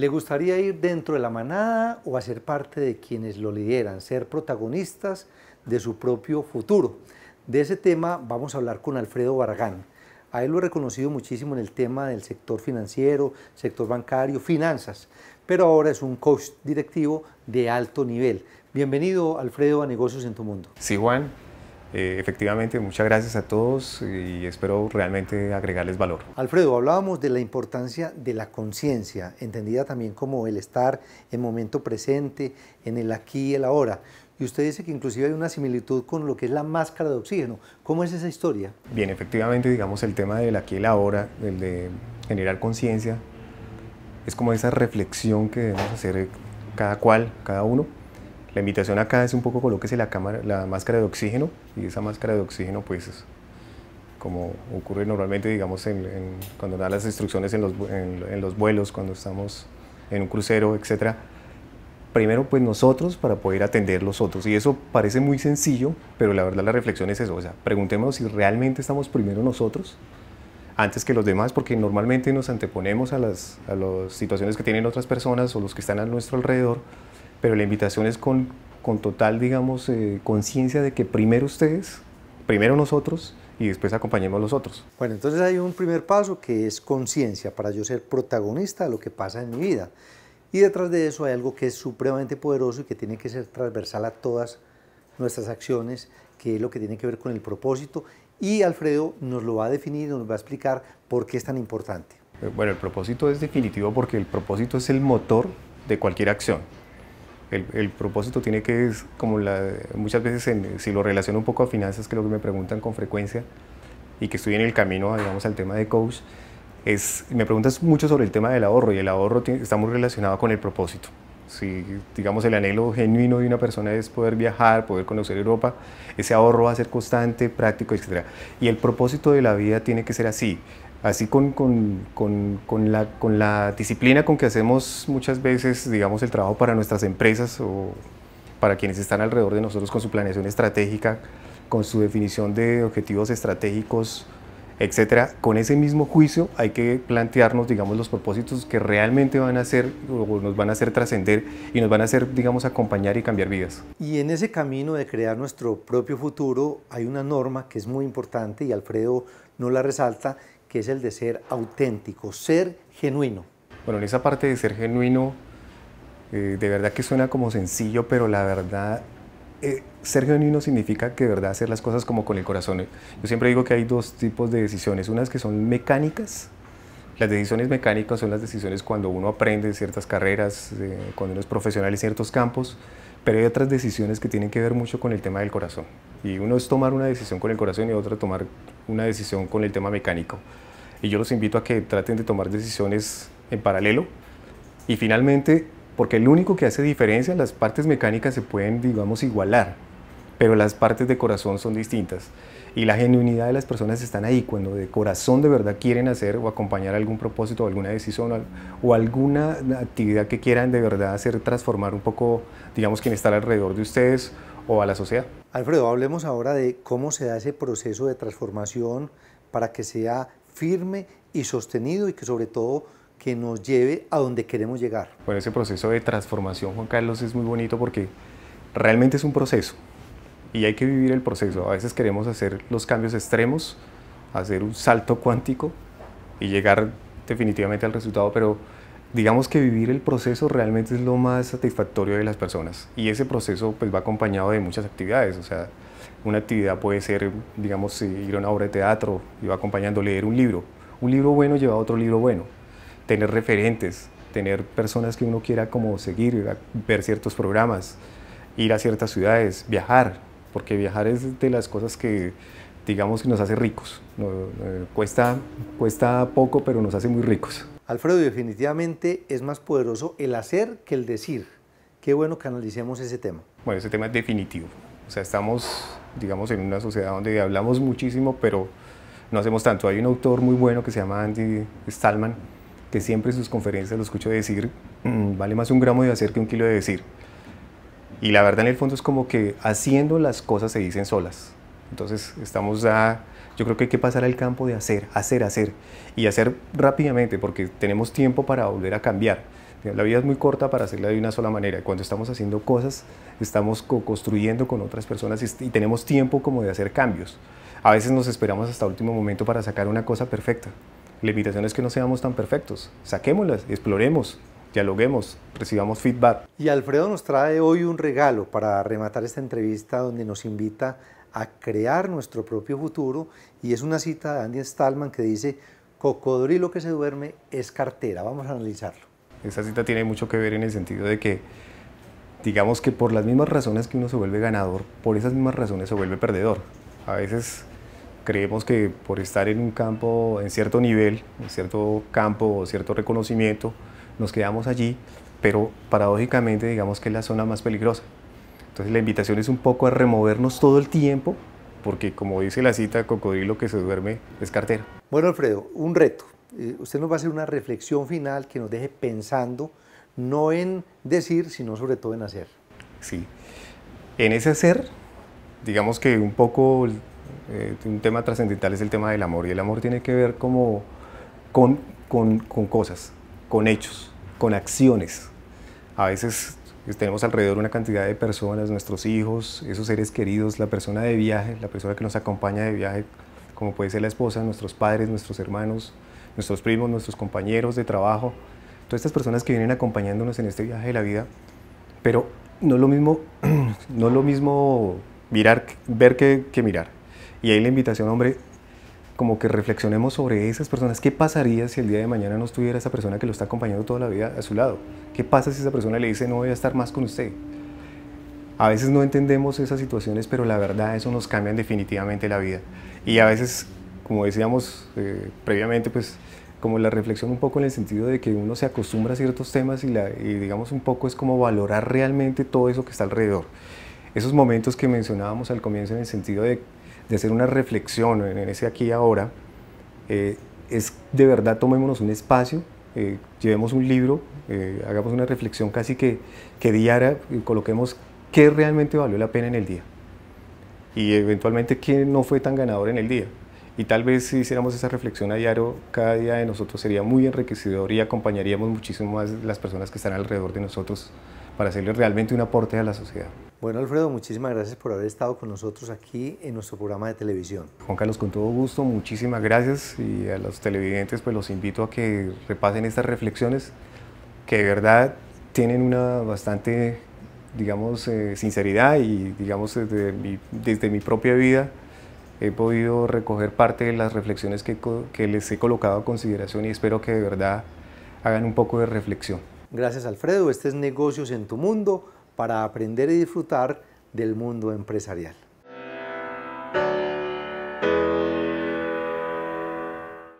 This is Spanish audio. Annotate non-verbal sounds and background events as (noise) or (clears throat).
¿Le gustaría ir dentro de la manada o hacer parte de quienes lo lideran, ser protagonistas de su propio futuro? De ese tema vamos a hablar con Alfredo Barragán. A él lo he reconocido muchísimo en el tema del sector financiero, sector bancario, finanzas, pero ahora es un coach directivo de alto nivel. Bienvenido, Alfredo, a Negocios en tu Mundo. Sí, Juan, eh, efectivamente, muchas gracias a todos y espero realmente agregarles valor. Alfredo, hablábamos de la importancia de la conciencia, entendida también como el estar en momento presente, en el aquí y el ahora. Y usted dice que inclusive hay una similitud con lo que es la máscara de oxígeno. ¿Cómo es esa historia? Bien, efectivamente, digamos, el tema del aquí y el ahora, el de generar conciencia, es como esa reflexión que debemos hacer cada cual, cada uno, la invitación acá es un poco colóquese la, cámara, la máscara de oxígeno y esa máscara de oxígeno pues es como ocurre normalmente digamos cuando dan las instrucciones en los, vuelos, cuando estamos en un crucero, etc. Primero pues nosotros para poder atender los otros y eso parece muy sencillo, pero la verdad la reflexión es eso, o sea, preguntémonos si realmente estamos primero nosotros antes que los demás, porque normalmente nos anteponemos a las, a las situaciones que tienen otras personas o los que están a nuestro alrededor pero la invitación es con, total, digamos, eh, conciencia de que primero ustedes, primero nosotros y después acompañemos a los otros. Bueno, entonces hay un primer paso que es conciencia para yo ser protagonista de lo que pasa en mi vida. Y detrás de eso hay algo que es supremamente poderoso y que tiene que ser transversal a todas nuestras acciones, que es lo que tiene que ver con el propósito. Y Alfredo nos lo va a definir, nos va a explicar por qué es tan importante. Eh, bueno, el propósito es definitivo porque el propósito es el motor de cualquier acción. El, propósito tiene que es, como muchas veces si lo relaciono un poco a finanzas, que lo que me preguntan con frecuencia y que estoy en el camino, digamos, al tema de coach, es, me preguntas mucho sobre el tema del ahorro y el ahorro está muy relacionado con el propósito. Si, digamos, el anhelo genuino de una persona es poder viajar, poder conocer Europa, ese ahorro va a ser constante, práctico, etcétera, Y el propósito de la vida tiene que ser así así con, con, con, con, la, con la disciplina con que hacemos muchas veces, digamos, el trabajo para nuestras empresas o para quienes están alrededor de nosotros con su planeación estratégica, con su definición de objetivos estratégicos, etcétera, con ese mismo juicio hay que plantearnos, digamos, los propósitos que realmente van a ser nos van a hacer trascender y nos van a hacer, digamos, acompañar y cambiar vidas. Y en ese camino de crear nuestro propio futuro hay una norma que es muy importante y Alfredo no la resalta, que es el de ser auténtico, ser genuino. Bueno, en esa parte de ser genuino, eh, de verdad que suena como sencillo, pero la verdad, eh, ser genuino significa que de verdad hacer las cosas como con el corazón. Yo siempre digo que hay dos tipos de decisiones, unas que son mecánicas, las decisiones mecánicas son las decisiones cuando uno aprende ciertas carreras, eh, cuando uno es profesional en ciertos campos, pero hay otras decisiones que tienen que ver mucho con el tema del corazón. Y uno es tomar una decisión con el corazón y otra tomar una decisión con el tema mecánico. Y yo los invito a que traten de tomar decisiones en paralelo. Y finalmente, porque el único que hace diferencia, las partes mecánicas se pueden, digamos, igualar, pero las partes de corazón son distintas. Y la genuinidad de las personas están ahí cuando de corazón de verdad quieren hacer o acompañar algún propósito, alguna decisión o alguna actividad que quieran de verdad hacer transformar un poco, digamos, quien está alrededor de ustedes o a la sociedad. Alfredo, hablemos ahora de cómo se da ese proceso de transformación para que sea firme y sostenido y que sobre todo que nos lleve a donde queremos llegar. Bueno, ese proceso de transformación, Juan Carlos, es muy bonito porque realmente es un proceso y hay que vivir el proceso. A veces queremos hacer los cambios extremos, hacer un salto cuántico y llegar definitivamente al resultado, pero digamos que vivir el proceso realmente es lo más satisfactorio de las personas y ese proceso pues va acompañado de muchas actividades, o sea, una actividad puede ser, digamos, eh, ir a una obra de teatro y va acompañando leer un libro. Un libro bueno lleva a otro libro bueno, tener referentes, tener personas que uno quiera como seguir, ver ciertos programas, ir a ciertas ciudades, viajar, porque viajar es de las cosas que digamos que nos hace ricos. Eh, cuesta, cuesta poco, pero nos hace muy ricos. Alfredo, definitivamente es más poderoso el hacer que el decir. Qué bueno que analicemos ese tema. Bueno, ese tema es definitivo. O sea, estamos, digamos, en una sociedad donde hablamos muchísimo, pero no hacemos tanto. Hay un autor muy bueno que se llama Andy Stallman, que siempre en sus conferencias lo escucho decir, mm, vale más un gramo de hacer que un kilo de decir. Y la verdad en el fondo es como que haciendo las cosas se dicen solas. Entonces estamos a, yo creo que hay que pasar al campo de hacer, hacer, hacer y hacer rápidamente porque tenemos tiempo para volver a cambiar. La vida es muy corta para hacerla de una sola manera. Cuando estamos haciendo cosas, estamos construyendo con otras personas y, tenemos tiempo como de hacer cambios. A veces nos esperamos hasta último momento para sacar una cosa perfecta. La invitación es que no seamos tan perfectos. Saquémoslas, exploremos, dialoguemos, recibamos feedback. Y Alfredo nos trae hoy un regalo para rematar esta entrevista donde nos invita a crear nuestro propio futuro y es una cita de Andy Stallman que dice, cocodrilo que se duerme es cartera, vamos a analizarlo. Esa cita tiene mucho que ver en el sentido de que, digamos que por las mismas razones que uno se vuelve ganador, por esas mismas razones se vuelve perdedor. A veces creemos que por estar en un campo, en cierto nivel, en cierto campo o cierto reconocimiento, nos quedamos allí, pero paradójicamente digamos que es la zona más peligrosa. Entonces la invitación es un poco a removernos todo el tiempo, porque como dice la cita, cocodrilo que se duerme es cartero. Bueno, Alfredo, un reto. Eh, usted nos va a hacer una reflexión final que nos deje pensando, no en decir, sino sobre todo en hacer. Sí. En ese hacer, digamos que un poco eh, un tema trascendental es el tema del amor, y el amor tiene que ver como con, con, con cosas, con hechos con acciones. A veces tenemos alrededor una cantidad de personas, nuestros hijos, esos seres queridos, la persona de viaje, la persona que nos acompaña de viaje, como puede ser la esposa, nuestros padres, nuestros hermanos, nuestros primos, nuestros compañeros de trabajo, todas estas personas que vienen acompañándonos en este viaje de la vida. Pero no lo mismo, (clears throat) no lo mismo mirar, ver que, que mirar. Y ahí la invitación, hombre, como que reflexionemos sobre esas personas. ¿Qué pasaría si el día de mañana no estuviera esa persona que lo está acompañando toda la vida a su lado? ¿Qué pasa si esa persona le dice no voy a estar más con usted? A veces no entendemos esas situaciones, pero la verdad eso nos cambia definitivamente la vida. Y a veces, como decíamos eh, previamente, pues como la reflexión un poco en el sentido de que uno se acostumbra a ciertos temas y, la, y digamos un poco es como valorar realmente todo eso que está alrededor. Esos momentos que mencionábamos al comienzo en el sentido de de hacer una reflexión en ese aquí y ahora, eh, es de verdad tomémonos un espacio, eh, llevemos un libro, eh, hagamos una reflexión casi que, que diaria y coloquemos qué realmente valió la pena en el día y eventualmente qué no fue tan ganador en el día. Y tal vez si hiciéramos esa reflexión a diario, cada día de nosotros sería muy enriquecedor y acompañaríamos muchísimo más las personas que están alrededor de nosotros para hacerle realmente un aporte a la sociedad. Bueno, Alfredo, muchísimas gracias por haber estado con nosotros aquí en nuestro programa de televisión. Juan Carlos, con todo gusto, muchísimas gracias y a los televidentes pues los invito a que repasen estas reflexiones que de verdad tienen una bastante, digamos, eh, sinceridad y digamos desde mi, desde mi propia vida he podido recoger parte de las reflexiones que les he colocado a consideración y espero que de verdad hagan un poco de reflexión. Gracias Alfredo, este es Negocios en tu Mundo para aprender y disfrutar del mundo empresarial.